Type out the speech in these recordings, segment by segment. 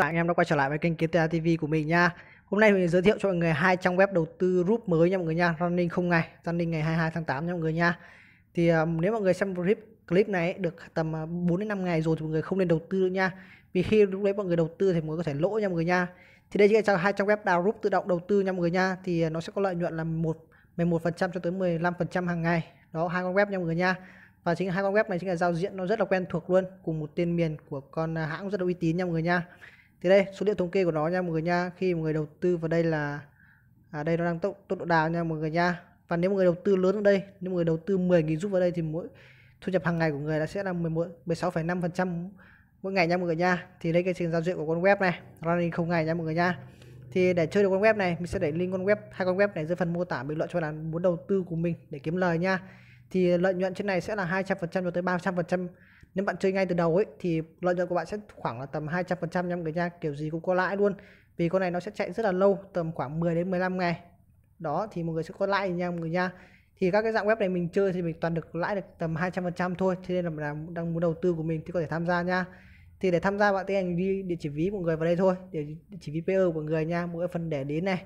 lại anh em đã quay trở lại với kênh kiến TA TV của mình nha. Hôm nay mình giới thiệu cho mọi người hai trang web đầu tư group mới nha mọi người nha, running không ngày, running ngày 22 tháng 8 nha mọi người nha. Thì um, nếu mọi người xem clip clip này được tầm 4 đến 5 ngày rồi thì mọi người không nên đầu tư nữa nha. Vì khi lúc đấy mọi người đầu tư thì mọi người có thể lỗ nha mọi người nha. Thì đây chính là hai trang web đào group tự động đầu tư nha mọi người nha. Thì nó sẽ có lợi nhuận là một 11% cho tới 15% hàng ngày. Đó hai con web nha mọi người nha và chính hai con web này chính là giao diện nó rất là quen thuộc luôn cùng một tên miền của con hãng rất là uy tín nha mọi người nha thì đây số liệu thống kê của nó nha mọi người nha khi mọi người đầu tư vào đây là à, đây nó đang tốc tốc độ đào nha mọi người nha và nếu mọi người đầu tư lớn ở đây nếu mọi người đầu tư 10.000 rút vào đây thì mỗi thu nhập hàng ngày của người là sẽ là 11 16,5% mỗi ngày nha mọi người nha thì đây cái trình giao diện của con web này running không ngày nha mọi người nha thì để chơi được con web này mình sẽ để link con web hai con web này dưới phần mô tả bình luận cho bạn muốn đầu tư của mình để kiếm lời nha thì lợi nhuận trên này sẽ là 200% cho tới 300% nếu bạn chơi ngay từ đầu ấy thì lợi nhuận của bạn sẽ khoảng là tầm 200% nha mọi người nha kiểu gì cũng có lãi luôn vì con này nó sẽ chạy rất là lâu tầm khoảng 10 đến 15 ngày đó thì mọi người sẽ có lãi nha mọi người nha thì các cái dạng web này mình chơi thì mình toàn được lãi được tầm 200% thôi thế nên là đang muốn đầu tư của mình thì có thể tham gia nha thì để tham gia bạn tiến hành đi địa chỉ ví mọi người vào đây thôi để địa chỉ ví PE của người nha mỗi phần để đến này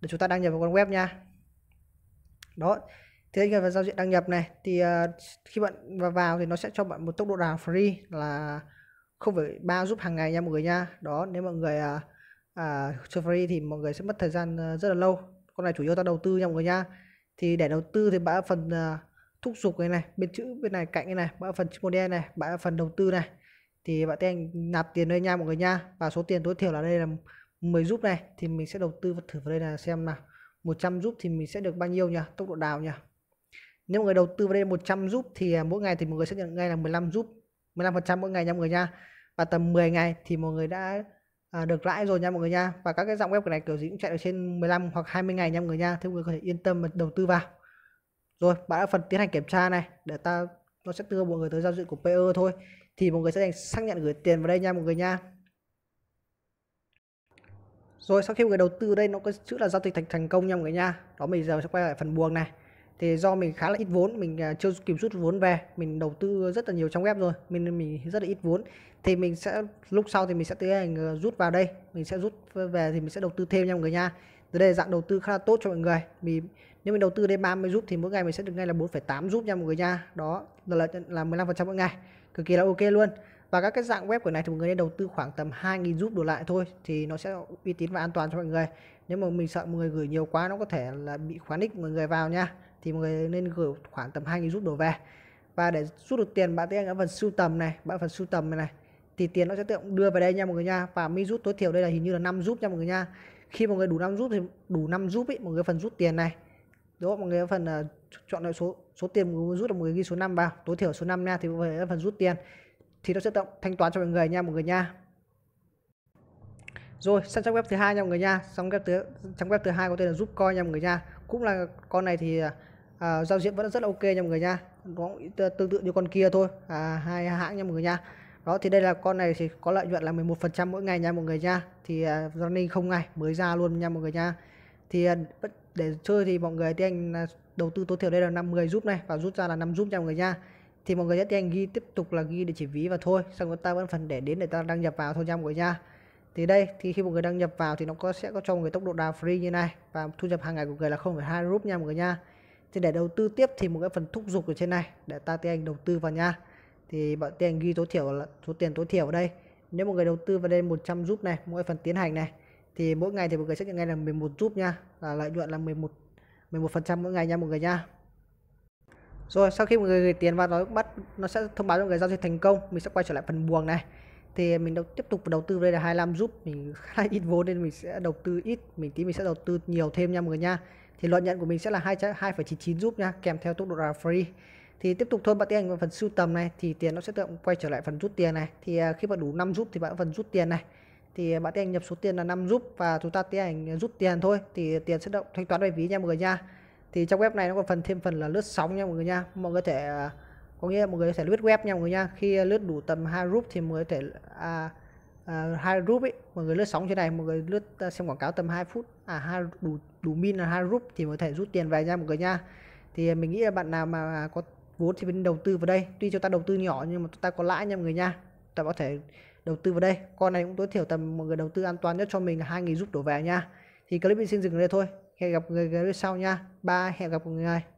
để chúng ta đăng nhập vào con web nha đó thì anh vào giao diện đăng nhập này thì uh, khi bạn vào, vào thì nó sẽ cho bạn một tốc độ đào free là không phải ba giúp hàng ngày nha mọi người nha đó nếu mọi người uh, ờ, uh, ờ, chơi free thì mọi người sẽ mất thời gian rất là lâu con này chủ yếu ta đầu tư nha mọi người nha thì để đầu tư thì bạn phần uh, thúc giục cái này bên chữ bên này cạnh cái này bạn phần chữ màu đen này bạn phần đầu tư này thì bạn tên nạp tiền đây nha mọi người nha và số tiền tối thiểu là đây là 10 giúp này thì mình sẽ đầu tư và thử vào đây là xem nào 100 giúp thì mình sẽ được bao nhiêu nha tốc độ đào nha nếu mọi người đầu tư vào đây 100 giúp thì mỗi ngày thì mọi người sẽ nhận ngay là 15 giúp 15% mỗi ngày nha mọi người nha và tầm 10 ngày thì mọi người đã à, được lãi rồi nha mọi người nha và các cái dòng web này kiểu gì cũng chạy được trên 15 hoặc 20 ngày nha mọi người nha thì mọi người có thể yên tâm mà đầu tư vào rồi bạn đã phần tiến hành kiểm tra này để ta nó sẽ đưa mọi người tới giao diện của PE thôi thì mọi người sẽ xác nhận gửi tiền vào đây nha mọi người nha rồi sau khi mọi người đầu tư đây nó có chữ là giao dịch thành thành công nha mọi người nha đó bây giờ sẽ quay lại phần buồng này thì do mình khá là ít vốn mình à, chưa kịp rút vốn về mình đầu tư rất là nhiều trong web rồi mình mình rất là ít vốn thì mình sẽ lúc sau thì mình sẽ tiến hành à, rút vào đây mình sẽ rút về thì mình sẽ đầu tư thêm nha mọi người nha từ đây là dạng đầu tư khá là tốt cho mọi người vì nếu mình đầu tư đến 30 giúp thì mỗi ngày mình sẽ được ngay là 4,8 giúp nha mọi người nha đó là là 15% mỗi ngày cực kỳ là ok luôn và các cái dạng web của này thì mọi người nên đầu tư khoảng tầm 2.000 giúp đủ lại thôi thì nó sẽ uy tín và an toàn cho mọi người nếu mà mình sợ mọi người gửi nhiều quá nó có thể là bị khóa nick mọi người vào nha thì mọi người nên gửi khoảng tầm 2.000 rút đổ về và để rút được tiền bạn sẽ ở phần sưu tầm này bạn phần sưu tầm này này thì tiền nó sẽ tự động đưa về đây nha mọi người nha và mi rút tối thiểu đây là hình như là 5 rút nha mọi người nha khi mọi người đủ 5 rút thì đủ 5 rút ý mọi người phần rút tiền này đúng không mọi người phần uh, chọn lại số số tiền mọi người rút là mọi người ghi số 5 vào tối thiểu số 5 nha thì mọi người phần rút tiền thì nó sẽ tự động thanh toán cho mọi người nha mọi người nha rồi sang trang web thứ hai nha mọi người nha sang web thứ trang web thứ hai có tên là giúp coi nha mọi người nha cũng là con này thì à, giao diện vẫn rất là ok nha mọi người nha cũng tương tự như con kia thôi à, hai hãng nha mọi người nha đó thì đây là con này thì có lợi nhuận là 11% mỗi ngày nha mọi người nha thì à, running không ngày mới ra luôn nha mọi người nha thì để chơi thì mọi người thì anh đầu tư tối thiểu đây là 50 giúp này và rút ra là 5 giúp nha mọi người nha thì mọi người nhất tiến hành ghi tiếp tục là ghi để chỉ ví và thôi xong người ta vẫn phần để đến để ta đăng nhập vào thôi nha mọi người nha thì đây thì khi mọi người đăng nhập vào thì nó có sẽ có cho người tốc độ đào free như này và thu nhập hàng ngày của người là 0,2 rút nha mọi người nha thì để đầu tư tiếp thì một cái phần thúc giục ở trên này để ta tiến hành đầu tư vào nha thì bạn tiền ghi tối thiểu là số tiền tối thiểu ở đây nếu một người đầu tư vào đây 100 giúp này mỗi phần tiến hành này thì mỗi ngày thì một người xác nhận ngay là 11 giúp nha là lợi nhuận là 11 11 phần trăm mỗi ngày nha mọi người nha rồi sau khi một người gửi tiền vào nó bắt nó sẽ thông báo cho người giao dịch thành công mình sẽ quay trở lại phần buồng này thì mình đầu, tiếp tục đầu tư đây là 25 giúp mình khá là ít vốn nên mình sẽ đầu tư ít mình tí mình sẽ đầu tư nhiều thêm nha mọi người nha thì lợi nhuận của mình sẽ là 2,99 giúp nha kèm theo tốc độ là free thì tiếp tục thôi bạn tiến hành vào phần sưu tầm này thì tiền nó sẽ tự quay trở lại phần rút tiền này thì à, khi bạn đủ 5 giúp thì bạn phần rút tiền này thì à, bạn tiến hành nhập số tiền là 5 giúp và chúng ta tiến hành rút tiền thôi thì tiền sẽ động thanh toán về ví nha mọi người nha thì trong web này nó còn phần thêm phần là lướt sóng nha mọi người nha mọi người có thể à, có nghĩa là mọi người sẽ lướt web nha mọi người nha khi lướt đủ tầm hai group thì mọi người thể à, à, hai group ấy mọi người lướt sóng trên này mọi người lướt à, xem quảng cáo tầm 2 phút à hai đủ đủ min là hai group thì mọi người thể rút tiền về nha mọi người nha thì mình nghĩ là bạn nào mà có vốn thì mình đầu tư vào đây tuy cho ta đầu tư nhỏ nhưng mà chúng ta có lãi nha mọi người nha ta có thể đầu tư vào đây con này cũng tối thiểu tầm mọi người đầu tư an toàn nhất cho mình hai nghìn rút đổ về nha thì clip mình xin dừng ở đây thôi hẹn gặp người sau nha ba hẹn gặp người